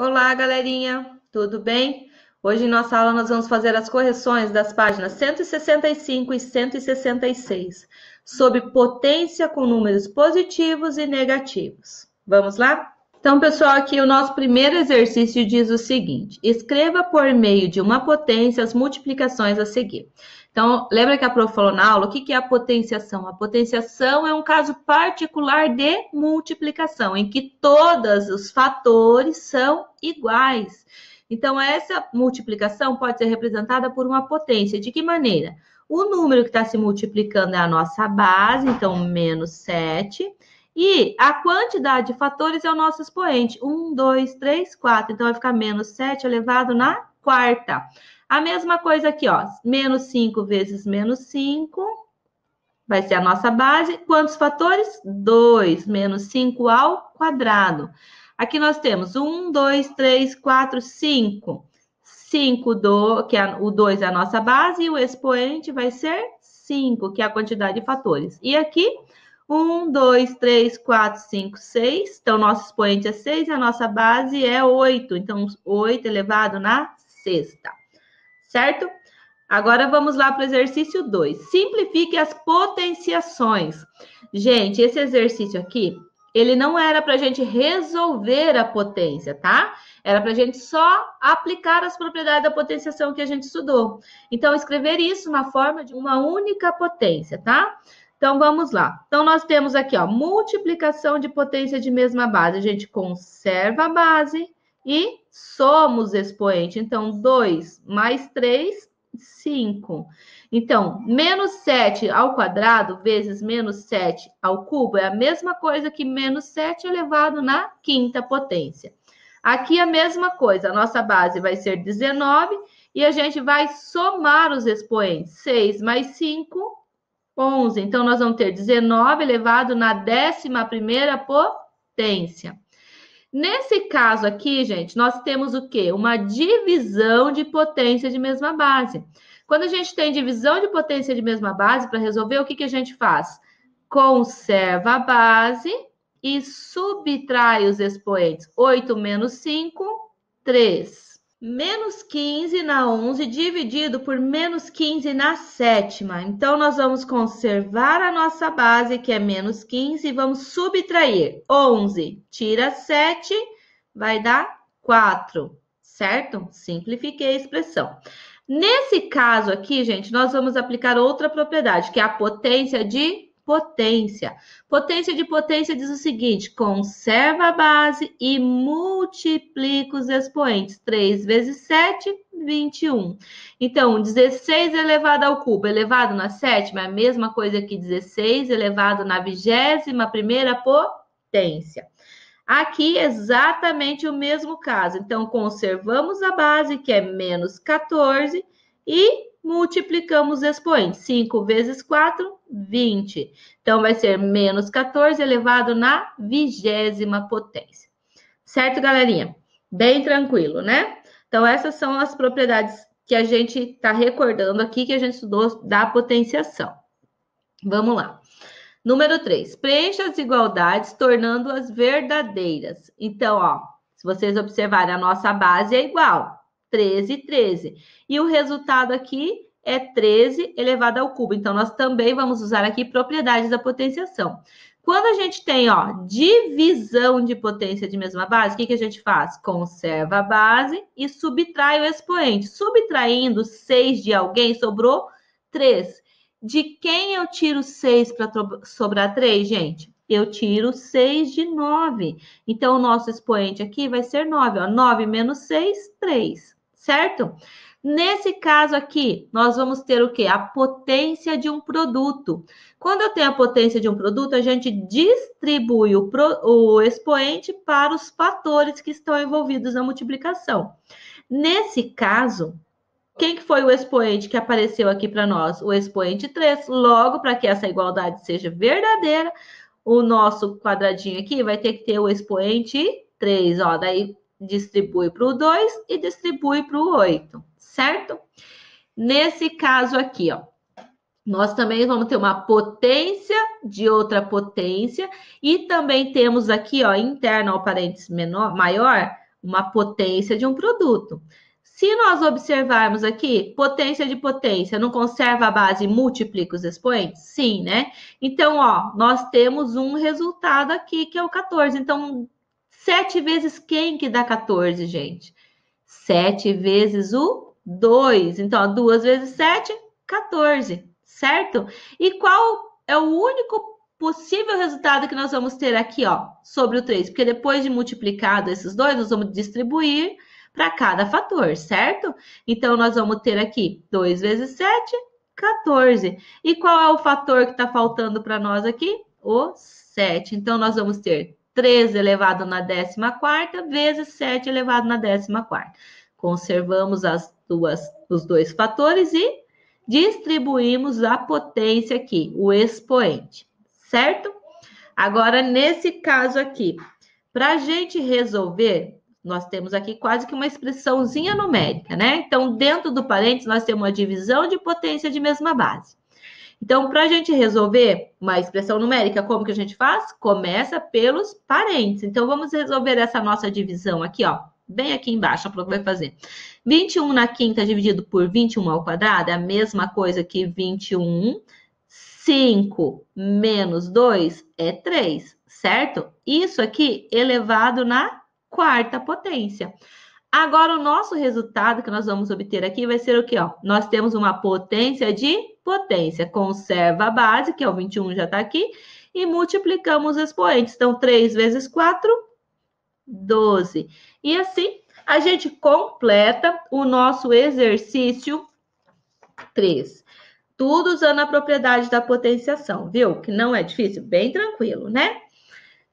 Olá, galerinha, tudo bem? Hoje em nossa aula nós vamos fazer as correções das páginas 165 e 166 sobre potência com números positivos e negativos. Vamos lá? Então, pessoal, aqui o nosso primeiro exercício diz o seguinte: escreva por meio de uma potência as multiplicações a seguir. Então, lembra que a prof falou na aula, o que, que é a potenciação? A potenciação é um caso particular de multiplicação, em que todos os fatores são iguais. Então, essa multiplicação pode ser representada por uma potência. De que maneira? O número que está se multiplicando é a nossa base, então, menos 7. E a quantidade de fatores é o nosso expoente. 1, 2, 3, 4. Então, vai ficar menos 7 elevado na quarta. A mesma coisa aqui, ó. Menos 5 vezes menos 5 vai ser a nossa base. Quantos fatores? 2 menos 5 ao quadrado. Aqui nós temos 1, 2, 3, 4, 5. 5, do, que é, o 2 é a nossa base, e o expoente vai ser 5, que é a quantidade de fatores. E aqui, 1, 2, 3, 4, 5, 6. Então, nosso expoente é 6 e a nossa base é 8. Então, 8 elevado na sexta certo? Agora vamos lá para o exercício 2. Simplifique as potenciações. Gente, esse exercício aqui, ele não era para a gente resolver a potência, tá? Era para a gente só aplicar as propriedades da potenciação que a gente estudou. Então, escrever isso na forma de uma única potência, tá? Então, vamos lá. Então, nós temos aqui, ó, multiplicação de potência de mesma base. A gente conserva a base e somos expoente. Então, 2 mais 3, 5. Então, menos 7 ao quadrado vezes menos 7 ao cubo é a mesma coisa que menos 7 elevado na quinta potência. Aqui a mesma coisa, a nossa base vai ser 19 e a gente vai somar os expoentes. 6 mais 5, 11. Então, nós vamos ter 19 elevado na décima primeira potência. Nesse caso aqui, gente, nós temos o quê? Uma divisão de potência de mesma base. Quando a gente tem divisão de potência de mesma base para resolver, o que, que a gente faz? Conserva a base e subtrai os expoentes. 8 menos 5, 3 menos 15 na 11 dividido por menos 15 na sétima. Então, nós vamos conservar a nossa base, que é menos 15, e vamos subtrair 11. Tira 7, vai dar 4, certo? Simplifiquei a expressão. Nesse caso aqui, gente, nós vamos aplicar outra propriedade, que é a potência de potência. Potência de potência diz o seguinte: conserva a base e multiplica os expoentes. 3 vezes 7, 21. Então, 16 elevado ao cubo elevado na sétima é a mesma coisa que 16 elevado na vigésima primeira potência. Aqui, exatamente o mesmo caso. Então, conservamos a base, que é menos 14, e multiplicamos expoentes. 5 vezes 4, 20. Então, vai ser menos 14 elevado na vigésima potência. Certo, galerinha? Bem tranquilo, né? Então, essas são as propriedades que a gente está recordando aqui, que a gente estudou da potenciação. Vamos lá. Número 3. Preencha as igualdades, tornando-as verdadeiras. Então, ó, se vocês observarem, a nossa base é igual. 13, 13. E o resultado aqui é 13 elevado ao cubo. Então, nós também vamos usar aqui propriedades da potenciação. Quando a gente tem, ó, divisão de potência de mesma base, o que, que a gente faz? Conserva a base e subtrai o expoente. Subtraindo 6 de alguém, sobrou 3. De quem eu tiro 6 para sobrar 3, gente? Eu tiro 6 de 9. Então, o nosso expoente aqui vai ser 9. Ó. 9 menos 6, 3 certo? Nesse caso aqui, nós vamos ter o que? A potência de um produto. Quando eu tenho a potência de um produto, a gente distribui o, pro, o expoente para os fatores que estão envolvidos na multiplicação. Nesse caso, quem que foi o expoente que apareceu aqui para nós? O expoente 3. Logo, para que essa igualdade seja verdadeira, o nosso quadradinho aqui vai ter que ter o expoente 3. Ó, daí distribui para o 2 e distribui para o 8, certo? Nesse caso aqui, ó, nós também vamos ter uma potência de outra potência e também temos aqui, ó, interno ao parênteses menor, maior, uma potência de um produto. Se nós observarmos aqui, potência de potência não conserva a base e multiplica os expoentes? Sim, né? Então, ó, nós temos um resultado aqui que é o 14. Então, 7 vezes quem que dá 14, gente? 7 vezes o 2. Então, 2 vezes 7, 14, certo? E qual é o único possível resultado que nós vamos ter aqui, ó, sobre o 3? Porque depois de multiplicado esses dois, nós vamos distribuir para cada fator, certo? Então, nós vamos ter aqui 2 vezes 7, 14. E qual é o fator que está faltando para nós aqui? O 7. Então, nós vamos ter 3 elevado na décima quarta vezes 7 elevado na décima quarta. Conservamos as duas, os dois fatores e distribuímos a potência aqui, o expoente, certo? Agora, nesse caso aqui, para a gente resolver, nós temos aqui quase que uma expressãozinha numérica, né? Então, dentro do parênteses, nós temos uma divisão de potência de mesma base. Então, para a gente resolver uma expressão numérica, como que a gente faz? Começa pelos parentes. Então, vamos resolver essa nossa divisão aqui, ó. Bem aqui embaixo, o que vai fazer. 21 na quinta dividido por 21 ao quadrado é a mesma coisa que 21. 5 menos 2 é 3, certo? Isso aqui elevado na quarta potência. Agora, o nosso resultado que nós vamos obter aqui vai ser o quê? Ó, nós temos uma potência de potência. Conserva a base, que é o 21, já está aqui, e multiplicamos os expoentes. Então, 3 vezes 4, 12. E assim, a gente completa o nosso exercício 3. Tudo usando a propriedade da potenciação, viu? Que não é difícil, bem tranquilo, né?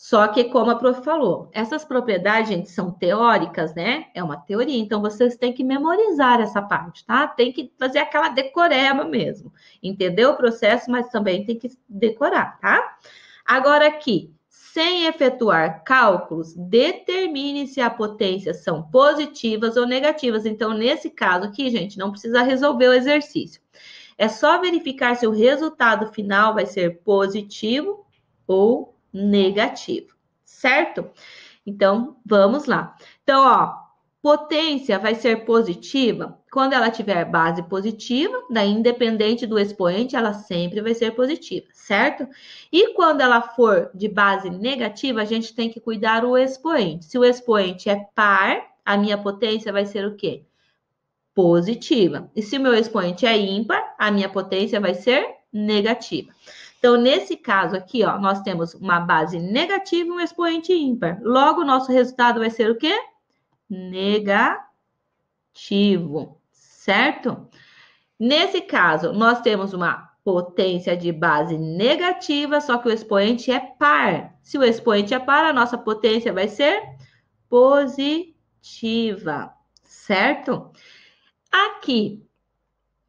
Só que, como a prof falou, essas propriedades, gente, são teóricas, né? É uma teoria, então vocês têm que memorizar essa parte, tá? Tem que fazer aquela decoreba mesmo. Entendeu o processo, mas também tem que decorar, tá? Agora aqui, sem efetuar cálculos, determine se a potência são positivas ou negativas. Então, nesse caso aqui, gente, não precisa resolver o exercício. É só verificar se o resultado final vai ser positivo ou negativo, certo? Então, vamos lá. Então, ó, potência vai ser positiva quando ela tiver base positiva, da né? independente do expoente, ela sempre vai ser positiva, certo? E quando ela for de base negativa, a gente tem que cuidar o expoente. Se o expoente é par, a minha potência vai ser o quê? Positiva. E se o meu expoente é ímpar, a minha potência vai ser negativa. Então, nesse caso aqui, ó, nós temos uma base negativa e um expoente ímpar. Logo, o nosso resultado vai ser o quê? Negativo, certo? Nesse caso, nós temos uma potência de base negativa, só que o expoente é par. Se o expoente é par, a nossa potência vai ser positiva, certo? Aqui,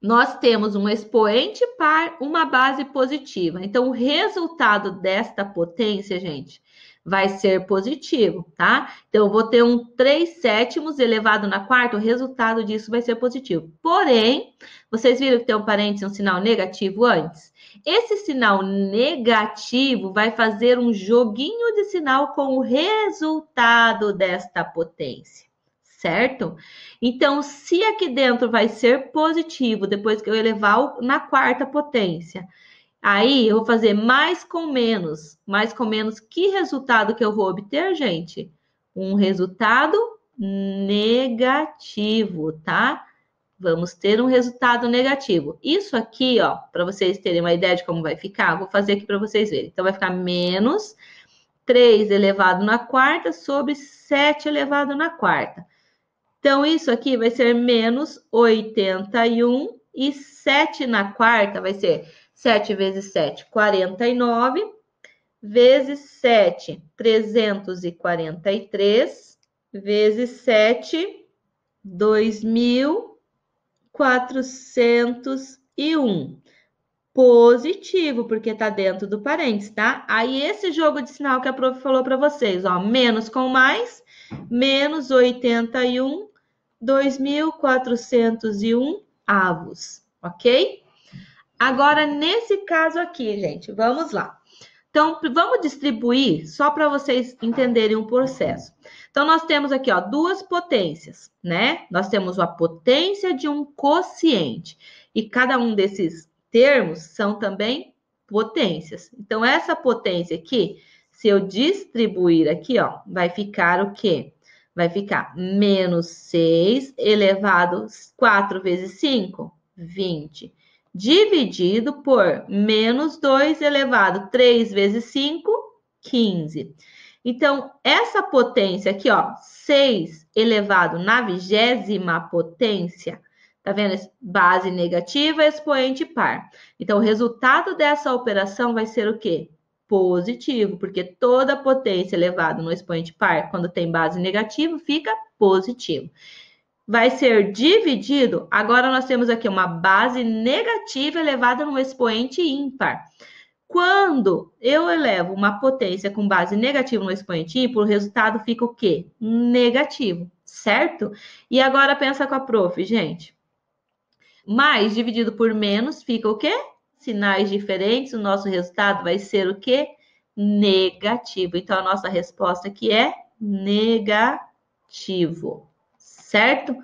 nós temos um expoente par, uma base positiva. Então, o resultado desta potência, gente, vai ser positivo, tá? Então, eu vou ter um 3 sétimos elevado na quarta, o resultado disso vai ser positivo. Porém, vocês viram que tem um parênteses, um sinal negativo antes? Esse sinal negativo vai fazer um joguinho de sinal com o resultado desta potência, certo? Certo? Então, se aqui dentro vai ser positivo, depois que eu elevar na quarta potência, aí eu vou fazer mais com menos. Mais com menos, que resultado que eu vou obter, gente? Um resultado negativo, tá? Vamos ter um resultado negativo. Isso aqui, ó, para vocês terem uma ideia de como vai ficar, vou fazer aqui para vocês verem. Então, vai ficar menos 3 elevado na quarta sobre 7 elevado na quarta. Então, isso aqui vai ser menos 81 e 7 na quarta vai ser 7 vezes 7, 49, vezes 7, 343, vezes 7, 2.401. Positivo, porque está dentro do parênteses, tá? Aí, esse jogo de sinal que a prof falou para vocês, ó, menos com mais, menos 81 2.401 avos, ok? Agora, nesse caso aqui, gente, vamos lá. Então, vamos distribuir só para vocês entenderem o processo. Então, nós temos aqui, ó, duas potências, né? Nós temos a potência de um quociente. E cada um desses termos são também potências. Então, essa potência aqui, se eu distribuir aqui, ó, vai ficar o quê? Vai ficar menos 6 elevado 4 vezes 5, 20. Dividido por menos 2 elevado 3 vezes 5, 15. Então, essa potência aqui, ó, 6 elevado na vigésima potência, tá vendo? Base negativa, expoente par. Então, o resultado dessa operação vai ser o quê? positivo, porque toda potência elevada no expoente par, quando tem base negativa, fica positivo. Vai ser dividido, agora nós temos aqui uma base negativa elevada no expoente ímpar. Quando eu elevo uma potência com base negativa no expoente ímpar, o resultado fica o quê? Negativo, certo? E agora pensa com a prof, gente. Mais dividido por menos fica o quê? sinais diferentes, o nosso resultado vai ser o quê? Negativo. Então, a nossa resposta aqui é negativo, certo?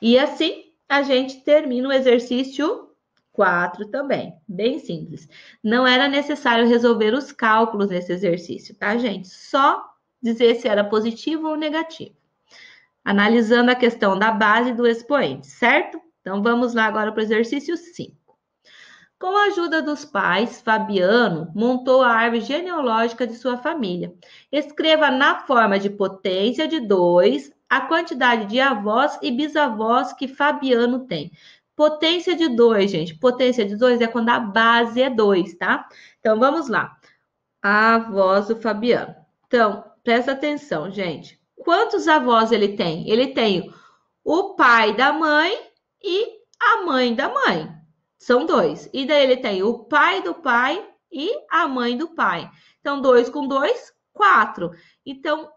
E assim a gente termina o exercício 4 também, bem simples. Não era necessário resolver os cálculos nesse exercício, tá, gente? Só dizer se era positivo ou negativo. Analisando a questão da base do expoente, certo? Então vamos lá agora para o exercício 5. Com a ajuda dos pais, Fabiano montou a árvore genealógica de sua família. Escreva na forma de potência de 2 a quantidade de avós e bisavós que Fabiano tem. Potência de 2, gente. Potência de 2 é quando a base é 2, tá? Então vamos lá. A avós do Fabiano. Então, presta atenção, gente. Quantos avós ele tem? Ele tem o pai da mãe e a mãe da mãe. São dois. E daí ele tem o pai do pai e a mãe do pai. Então, dois com dois, quatro. Então,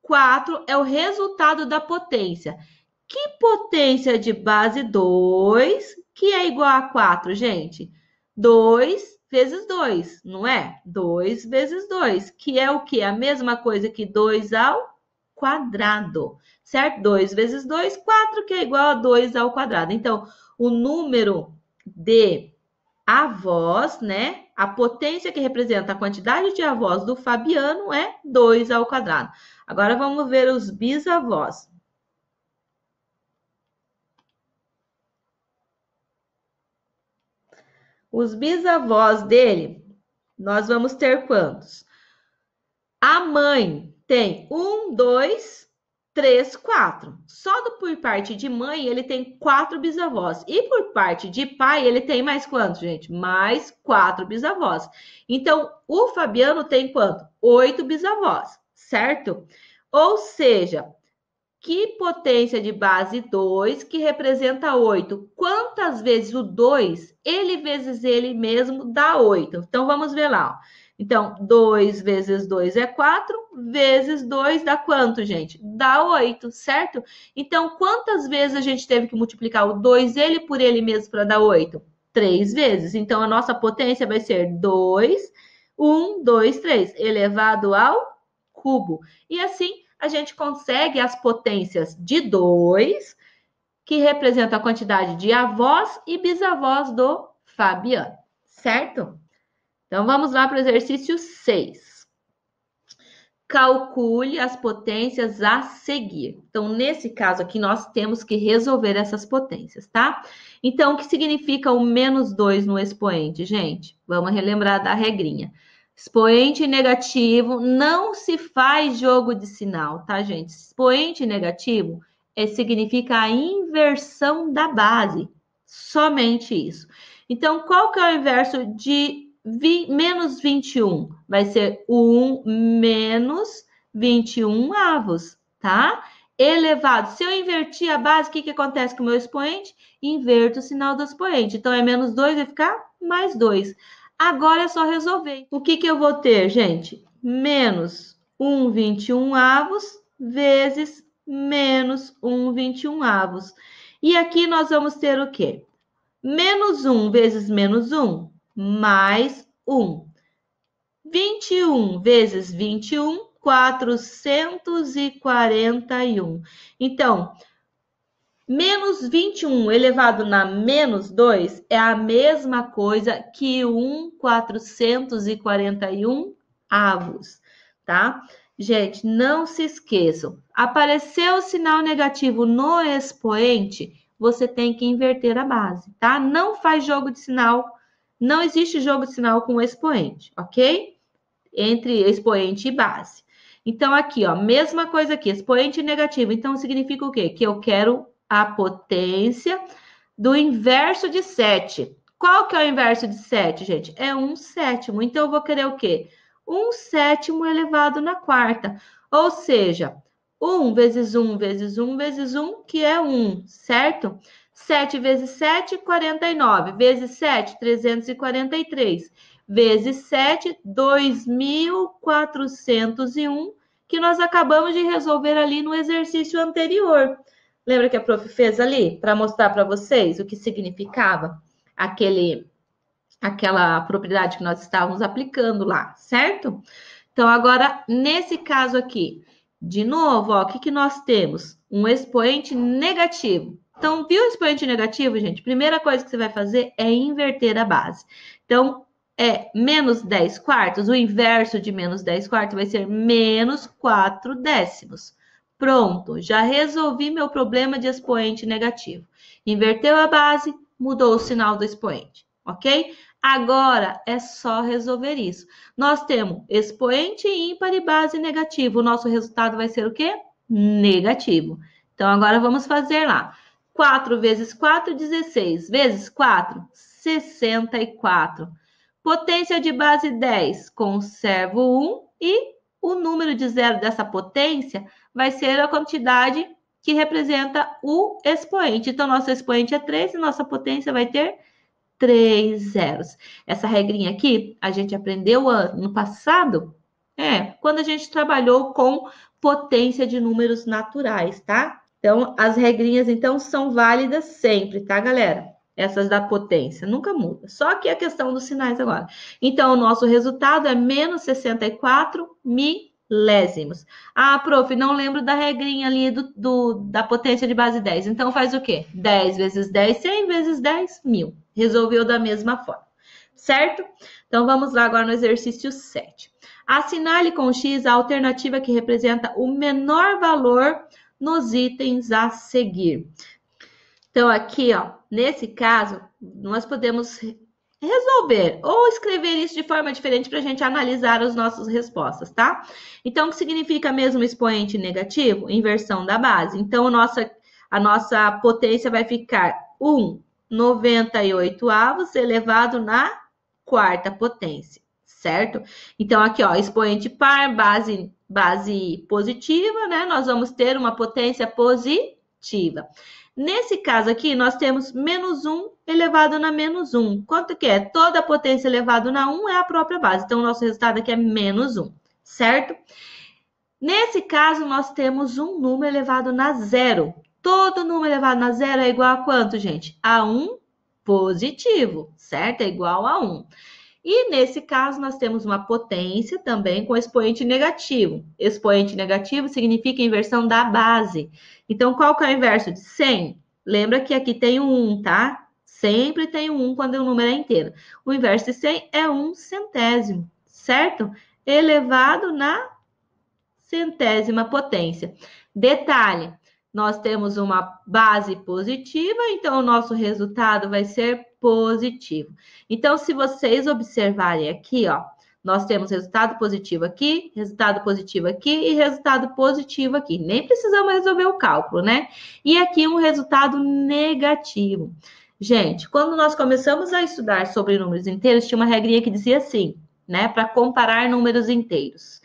quatro é o resultado da potência. Que potência de base 2 que é igual a 4, gente? 2 vezes 2, não é? 2 vezes 2, que é o que? A mesma coisa que 2 ao quadrado, certo? 2 vezes 2, 4, que é igual a 2 ao quadrado. Então, o número de avós, né? A potência que representa a quantidade de avós do Fabiano é 2 ao quadrado. Agora vamos ver os bisavós. Os bisavós dele, nós vamos ter quantos? A mãe tem um, dois, 3, 4. Só do, por parte de mãe, ele tem quatro bisavós. E por parte de pai, ele tem mais quantos, gente? Mais quatro bisavós. Então, o Fabiano tem quanto? Oito bisavós, certo? Ou seja, que potência de base 2, que representa 8. Quantas vezes o 2, ele vezes ele mesmo, dá 8. Então, vamos ver lá. Ó. Então, 2 vezes 2 é 4, vezes 2 dá quanto, gente? Dá 8, certo? Então, quantas vezes a gente teve que multiplicar o 2 ele por ele mesmo para dar 8? 3 vezes. Então, a nossa potência vai ser 2, 1, 2, 3, elevado ao cubo. E assim, a gente consegue as potências de 2, que representa a quantidade de avós e bisavós do Fabiano, certo? Então, vamos lá para o exercício 6. Calcule as potências a seguir. Então, nesse caso aqui, nós temos que resolver essas potências, tá? Então, o que significa o menos 2 no expoente, gente? Vamos relembrar da regrinha. Expoente negativo não se faz jogo de sinal, tá, gente? Expoente negativo é, significa a inversão da base, somente isso. Então, qual que é o inverso de vi, menos 21 vai ser 1 menos 21 avos, tá? Elevado. Se eu invertir a base, o que, que acontece com o meu expoente? Inverto o sinal do expoente. Então, é menos 2, vai ficar mais 2. Agora é só resolver. O que, que eu vou ter, gente? Menos 1 21 avos vezes menos 1 21 avos. E aqui nós vamos ter o quê? Menos 1 vezes menos 1 mais 1. 21 vezes 21, 441. Então, menos 21 elevado na menos 2 é a mesma coisa que 1, 441 avos, tá? Gente, não se esqueçam. Apareceu o sinal negativo no expoente, você tem que inverter a base, tá? Não faz jogo de sinal não existe jogo de sinal com expoente, ok? Entre expoente e base. Então, aqui, ó, mesma coisa aqui, expoente negativo. Então, significa o quê? Que eu quero a potência do inverso de 7. Qual que é o inverso de 7, gente? É 1 sétimo. Então, eu vou querer o quê? 1 sétimo elevado na quarta. Ou seja, 1 vezes 1 vezes 1 vezes 1, que é 1, certo? certo? 7 vezes 7, 49. Vezes 7, 343. Vezes 7, 2.401, que nós acabamos de resolver ali no exercício anterior. Lembra que a prof fez ali para mostrar para vocês o que significava aquele aquela propriedade que nós estávamos aplicando lá, certo? Então agora nesse caso aqui, de novo, ó, o que que nós temos? Um expoente negativo. Então, viu o expoente negativo, gente? Primeira coisa que você vai fazer é inverter a base. Então, é menos 10 quartos, o inverso de menos 10 quartos vai ser menos 4 décimos. Pronto, já resolvi meu problema de expoente negativo. Inverteu a base, mudou o sinal do expoente, ok? Agora é só resolver isso. Nós temos expoente ímpar e base negativo. O nosso resultado vai ser o quê? Negativo. Então, agora vamos fazer lá. 4 vezes 4, 16. Vezes 4, 64. Potência de base 10, conservo 1 e o número de zero dessa potência vai ser a quantidade que representa o expoente. Então, nosso expoente é 3 e nossa potência vai ter 3 zeros. Essa regrinha aqui, a gente aprendeu ano passado, é, quando a gente trabalhou com potência de números naturais, tá? Então, as regrinhas, então, são válidas sempre, tá, galera? Essas da potência, nunca muda. Só que a questão dos sinais agora. Então, o nosso resultado é menos 64 milésimos. Ah, prof, não lembro da regrinha ali do, do, da potência de base 10. Então, faz o quê? 10 vezes 10, 100 vezes 10, mil. Resolveu da mesma forma, certo? Então, vamos lá agora no exercício 7. Assinale com X a alternativa que representa o menor valor nos itens a seguir. Então, aqui, ó, nesse caso, nós podemos resolver ou escrever isso de forma diferente para a gente analisar as nossas respostas, tá? Então, o que significa mesmo expoente negativo? Inversão da base. Então, a nossa, a nossa potência vai ficar 1, avos elevado na quarta potência, certo? Então, aqui, ó, expoente par, base base positiva, né? Nós vamos ter uma potência positiva. Nesse caso aqui, nós temos menos 1 elevado na menos 1. Quanto que é? Toda potência elevado na 1 é a própria base. Então, o nosso resultado aqui é menos 1, certo? Nesse caso, nós temos um número elevado na zero. Todo número elevado na zero é igual a quanto, gente? A 1 positivo, certo? É igual a 1. E nesse caso, nós temos uma potência também com expoente negativo. Expoente negativo significa inversão da base. Então, qual que é o inverso de 100? Lembra que aqui tem um 1, tá? Sempre tem um 1 quando o número é inteiro. O inverso de 100 é 1 centésimo, certo? Elevado na centésima potência. Detalhe, nós temos uma base positiva, então o nosso resultado vai ser positivo. Então, se vocês observarem aqui, ó, nós temos resultado positivo aqui, resultado positivo aqui e resultado positivo aqui. Nem precisamos resolver o cálculo, né? E aqui um resultado negativo. Gente, quando nós começamos a estudar sobre números inteiros, tinha uma regrinha que dizia assim, né? Para comparar números inteiros.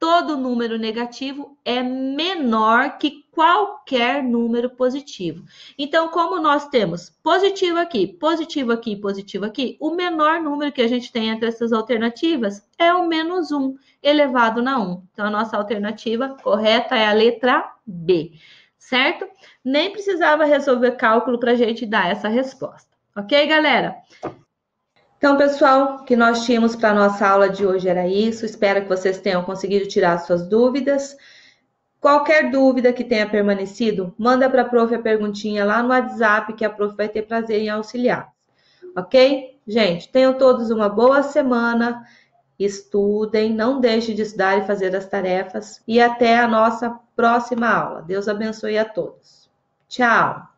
Todo número negativo é menor que qualquer número positivo. Então, como nós temos positivo aqui, positivo aqui, positivo aqui, o menor número que a gente tem entre essas alternativas é o menos 1 elevado na 1. Então, a nossa alternativa correta é a letra B, certo? Nem precisava resolver cálculo para a gente dar essa resposta. Ok, galera? Então, pessoal, o que nós tínhamos para a nossa aula de hoje era isso. Espero que vocês tenham conseguido tirar suas dúvidas. Qualquer dúvida que tenha permanecido, manda para a prof a perguntinha lá no WhatsApp que a prof vai ter prazer em auxiliar. Ok? Gente, tenham todos uma boa semana. Estudem, não deixem de estudar e fazer as tarefas. E até a nossa próxima aula. Deus abençoe a todos. Tchau!